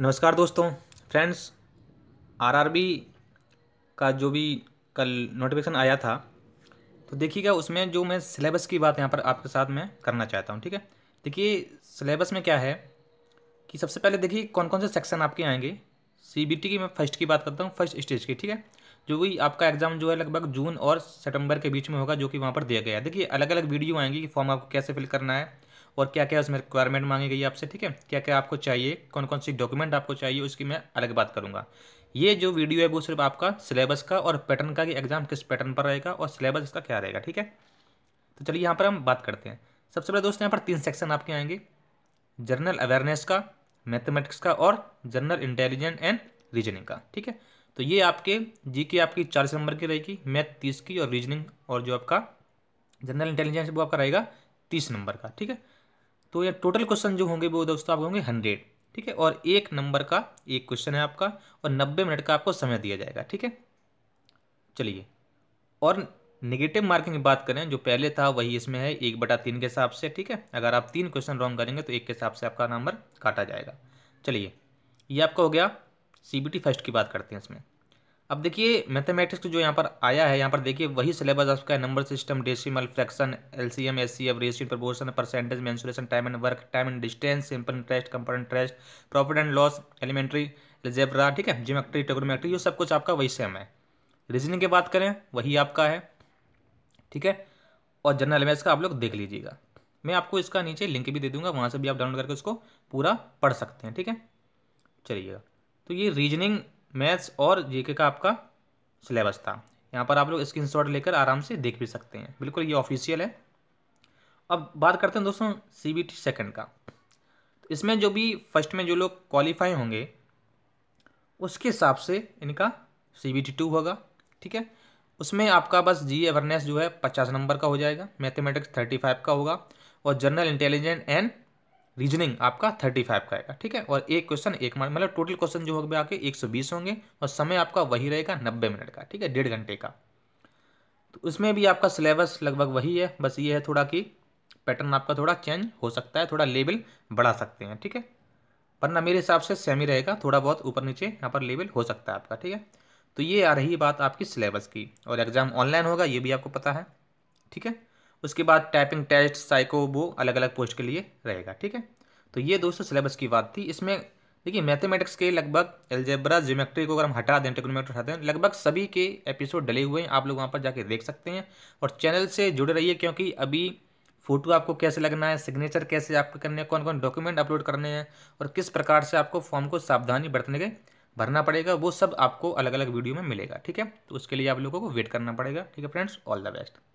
नमस्कार दोस्तों friends RRB का जो भी कल नोटिफिकेशन आया था तो देखिएगा उसमें जो मैं सिलेबस की बात यहाँ पर आपके साथ मैं करना चाहता हूँ ठीक है देखिए सिलेबस में क्या है कि सबसे पहले देखिए कौन कौन से सेक्शन आपके आएंगे सी बी टी की मैं फर्स्ट की बात करता हूँ फर्स्ट स्टेज की ठीक है जो भी आपका एग्ज़ाम जो है लगभग जून और सितंबर के बीच में होगा जो कि वहाँ पर दिया गया है देखिए अलग अलग वीडियो आएंगी कि फॉर्म आपको कैसे फिल करना है और क्या क्या उसमें रिक्वायरमेंट मांगी गई आपसे ठीक है क्या क्या आपको चाहिए कौन कौन सी डॉक्यूमेंट आपको चाहिए उसकी मैं अलग बात करूँगा ये जो वीडियो है वो सिर्फ आपका सिलेबस का और पैटर्न का कि एग्जाम किस पैटर्न पर रहेगा और सिलेबस इसका क्या रहेगा ठीक है तो चलिए यहाँ पर हम बात करते हैं सबसे पहले दोस्तों यहाँ पर तीन सेक्शन आपके आएंगे जनरल अवेयरनेस का मैथमेटिक्स का और जनरल इंटेलिजेंट एंड रीजनिंग का ठीक है तो ये आपके जी की आपकी चालीस नंबर की रहेगी मैथ तीस की और रीजनिंग और जो आपका जनरल इंटेलिजेंस वो आपका रहेगा तीस नंबर का ठीक है तो ये टोटल क्वेश्चन जो होंगे वो दोस्तों आप होंगे हंड्रेड ठीक है और एक नंबर का एक क्वेश्चन है आपका और नब्बे मिनट का आपको समय दिया जाएगा ठीक है चलिए और नेगेटिव मार्किंग की बात करें जो पहले था वही इसमें है एक बटा तीन के हिसाब से ठीक है अगर आप तीन क्वेश्चन रॉन्ग करेंगे तो एक के हिसाब से आपका नंबर काटा जाएगा चलिए ये आपका हो गया सी बी टी फर्स्ट की बात करते हैं इसमें अब देखिए मैथमेटिक्स जो यहाँ पर आया है यहाँ पर देखिए वही सिलेबस आपका number system decimal fraction LCM HCF ratio proportion percentage mensuration time and work time and distance simple interest compound interest profit and loss elementary algebra ठीक है जिमेट्री टेक्रोमेट्री ये सब कुछ आपका वही सेम है रीजनिंग की बात करें वही आपका है ठीक है और जनरल अवेयर्स का आप लोग देख लीजिएगा मैं आपको इसका नीचे लिंक भी दे दूंगा वहाँ से भी आप डाउनलोड करके उसको पूरा पढ़ सकते हैं ठीक है चलिएगा तो ये रीजनिंग मैथ्स और जीके का आपका सिलेबस था यहाँ पर आप लोग शॉट लेकर आराम से देख भी सकते हैं बिल्कुल ये ऑफिशियल है अब बात करते हैं दोस्तों सी बी टी सेकेंड का इसमें जो भी फर्स्ट में जो लोग क्वालिफाई होंगे उसके हिसाब से इनका सी बी टी टू होगा ठीक है उसमें आपका बस जी अवेयरनेस जो है पचास नंबर का हो जाएगा मैथमेटिक्स थर्टी फाइव का होगा और जनरल इंटेलिजेंट एंड रीजनिंग आपका थर्टी फाइव का आएगा ठीक है और एक क्वेश्चन एक मार्क मतलब टोटल क्वेश्चन जो होगा आपके एक सौ बीस होंगे और समय आपका वही रहेगा नब्बे मिनट का ठीक है डेढ़ घंटे का तो उसमें भी आपका सिलेबस लगभग वही है बस ये है थोड़ा कि पैटर्न आपका थोड़ा चेंज हो सकता है थोड़ा लेवल बढ़ा सकते हैं ठीक है वरना मेरे हिसाब से सेम ही रहेगा थोड़ा बहुत ऊपर नीचे यहाँ पर लेवल हो सकता है आपका ठीक है तो ये आ रही बात आपकी सिलेबस की और एग्ज़ाम ऑनलाइन होगा ये भी आपको पता है ठीक है उसके बाद टाइपिंग टेस्ट साइको वो अलग अलग पोस्ट के लिए रहेगा ठीक है तो ये दोस्तों सिलेबस की बात थी इसमें देखिए मैथमेटिक्स के लगभग एल्जेब्रा ज्योमेट्री को अगर हम हटा दें टेक्नोमेट्री हटा दें लगभग सभी के एपिसोड डले हुए हैं आप लोग वहाँ पर जाके देख सकते हैं और चैनल से जुड़े रहिए क्योंकि अभी फोटो आपको कैसे लगना है सिग्नेचर कैसे आपको करने हैं कौन कौन डॉक्यूमेंट अपलोड करने हैं और किस प्रकार से आपको फॉर्म को सावधानी बरतने के भरना पड़ेगा वो सब आपको अलग अलग वीडियो में मिलेगा ठीक है तो उसके लिए आप लोगों को वेट करना पड़ेगा ठीक है फ्रेंड्स ऑल द बेस्ट